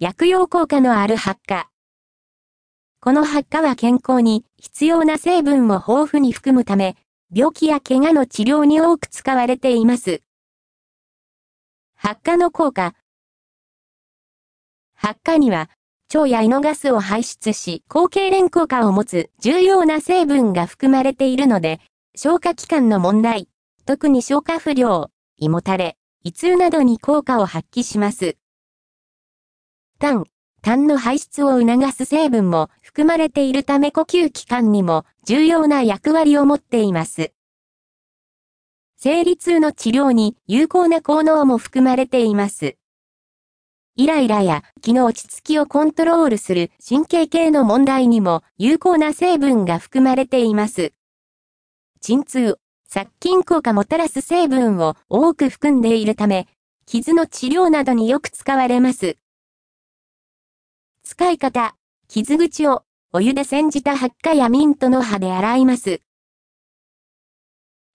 薬用効果のある発火。この発火は健康に必要な成分を豊富に含むため、病気や怪我の治療に多く使われています。発火の効果。発火には、腸や胃のガスを排出し、高経連効果を持つ重要な成分が含まれているので、消化器官の問題、特に消化不良、胃もたれ、胃痛などに効果を発揮します。炭、痰の排出を促す成分も含まれているため呼吸器官にも重要な役割を持っています。生理痛の治療に有効な効能も含まれています。イライラや気の落ち着きをコントロールする神経系の問題にも有効な成分が含まれています。鎮痛、殺菌効果もたらす成分を多く含んでいるため、傷の治療などによく使われます。使い方。傷口を、お湯で煎じた発火やミントの葉で洗います。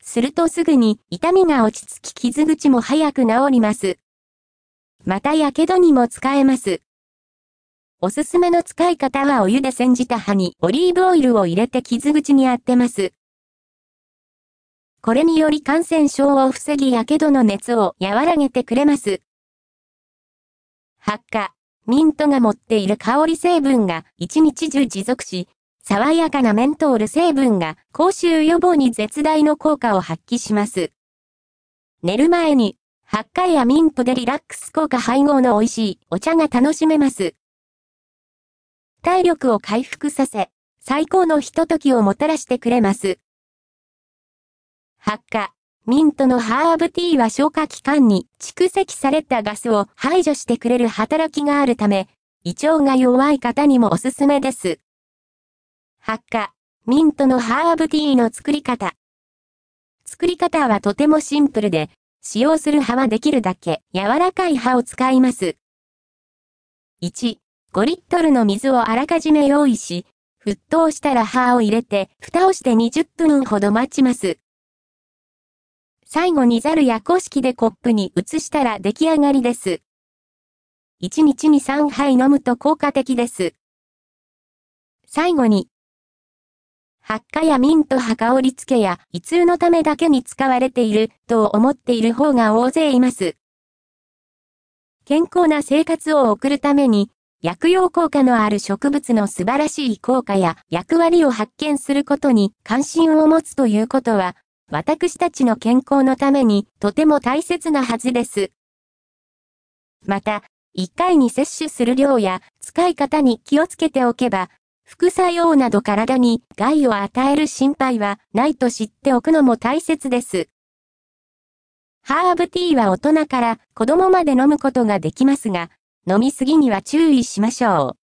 するとすぐに痛みが落ち着き傷口も早く治ります。また火傷にも使えます。おすすめの使い方はお湯で煎じた葉にオリーブオイルを入れて傷口に当てます。これにより感染症を防ぎ火傷の熱を和らげてくれます。発火。ミントが持っている香り成分が一日中持続し、爽やかなメントール成分が口臭予防に絶大の効果を発揮します。寝る前に、発汗やミントでリラックス効果配合の美味しいお茶が楽しめます。体力を回復させ、最高のひとときをもたらしてくれます。発火。ミントのハーブティーは消化器官に蓄積されたガスを排除してくれる働きがあるため、胃腸が弱い方にもおすすめです。発火、ミントのハーブティーの作り方。作り方はとてもシンプルで、使用する葉はできるだけ柔らかい葉を使います。1、5リットルの水をあらかじめ用意し、沸騰したら葉を入れて、蓋をして20分ほど待ちます。最後にザルや公式でコップに移したら出来上がりです。1日に3杯飲むと効果的です。最後に、発火やミント墓折り付けや胃痛のためだけに使われていると思っている方が大勢います。健康な生活を送るために、薬用効果のある植物の素晴らしい効果や役割を発見することに関心を持つということは、私たちの健康のためにとても大切なはずです。また、1回に摂取する量や使い方に気をつけておけば、副作用など体に害を与える心配はないと知っておくのも大切です。ハーブティーは大人から子供まで飲むことができますが、飲みすぎには注意しましょう。